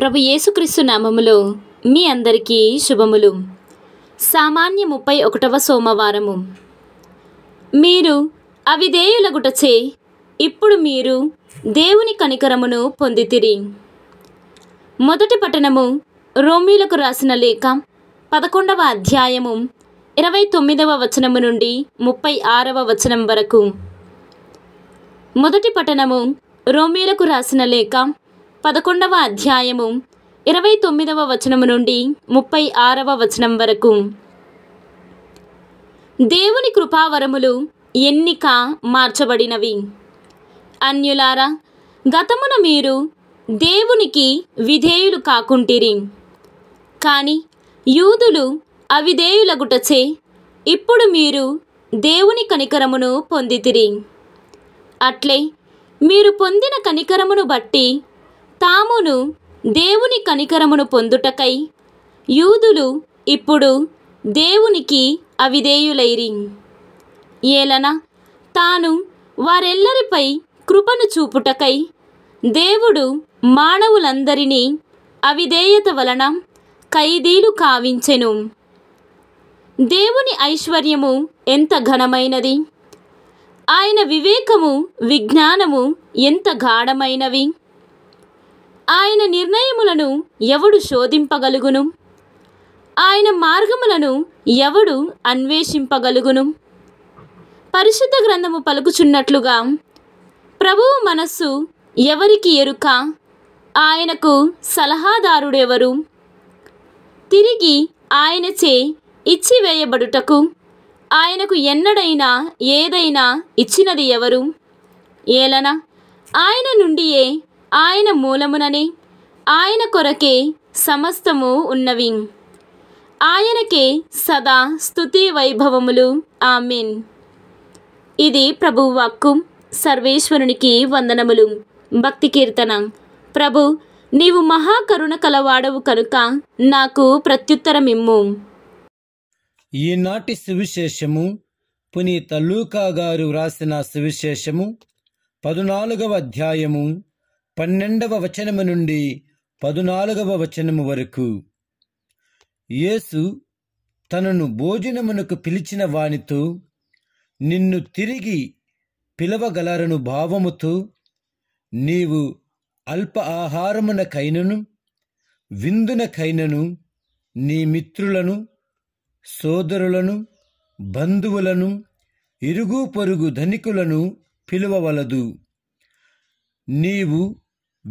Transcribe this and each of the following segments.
ప్రభు యేసుక్రీస్తు నామములో మీ అందరికీ శుభములు సామాన్య ముప్పై ఒకటవ సోమవారము మీరు అవిధేయులగుటచే ఇప్పుడు మీరు దేవుని కనికరమును పొందితిరి మొదటి పట్టణము రోమిలకు రాసిన లేఖ పదకొండవ అధ్యాయము ఇరవై తొమ్మిదవ వచనము నుండి ముప్పై ఆరవ వచనం వరకు మొదటి పట్టణము రోమిలకు రాసిన లేఖ పదకొండవ అధ్యాయము ఇరవై తొమ్మిదవ వచనము నుండి ముప్పై ఆరవ వచనం వరకు దేవుని కృపావరములు ఎన్నిక మార్చబడినవి అన్యులారా గతమున మీరు దేవునికి విధేయులు కాకుంటిరి కానీ యూదులు అవిధేయులగుటచే ఇప్పుడు మీరు దేవుని కనికరమును పొందితిరి అట్లే మీరు పొందిన కనికరమును బట్టి తామును దేవుని కనికరమును పొందుటకై యూదులు ఇప్పుడు దేవునికి అవిధేయులైరి ఏలన తాను వారెల్లరిపై కృపను చూపుటకై దేవుడు మానవులందరినీ అవిధేయత వలన ఖైదీలు కావించెను దేవుని ఐశ్వర్యము ఎంత ఘనమైనది ఆయన వివేకము విజ్ఞానము ఎంత గాఢమైనవి ఆయన నిర్ణయములను ఎవడు శోధింపగలుగును ఆయన మార్గములను ఎవడు అన్వేషింపగలుగును పరిశుద్ధ గ్రంథము పలుకుచున్నట్లుగా ప్రభువు మనస్సు ఎవరికి ఎరుక ఆయనకు సలహాదారుడెవరు తిరిగి ఆయనచే ఇచ్చివేయబడుటకు ఆయనకు ఎన్నడైనా ఏదైనా ఇచ్చినది ఎవరు ఏలన ఆయన నుండియే ఆయన మూలముననే ఆయన కొరకే సమస్తము ఉన్నవి ఆయనకే సదా స్థుతి వైభవములు ఆమెన్ ఇది ప్రభువాక్కు సర్వేశ్వరునికి వందనములు భక్తి కీర్తన ప్రభు నీవు మహాకరుణ కలవాడవు కనుక నాకు ప్రత్యుత్తరమిమ్ము ఈనాటి సువిశేషము పునీత లూకా గారు వ్రాసిన సువిశేషము పదునాలుగవ అధ్యాయము పన్నెండవ వచనము నుండి పదునాలుగవ వచనము వరకు యేసు తనను భోజనమునకు పిలిచిన వానితో నిన్ను తిరిగి పిలవగలరను భావముతో నీవు అల్ప ఆహారమునకైనను విందునకైనను నీ మిత్రులను సోదరులను బంధువులను ఇరుగు పొరుగు ధనికులను పిలువవలదు నీవు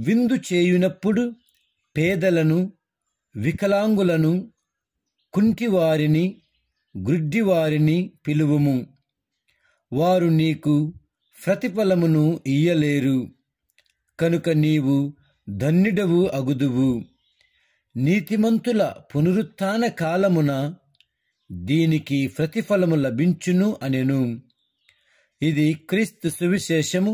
విందు చేయునప్పుడు పేదలను వికలాంగులను కుంటివారిని గ్రుడ్డివారిని పిలువుము వారు నీకు ప్రతిఫలమును ఇయ్యలేరు కనుక నీవు ధన్యుడవు అగుదువు నీతిమంతుల పునరుత్న కాలమున దీనికి ప్రతిఫలము లభించును అనెను ఇది క్రీస్తు సువిశేషము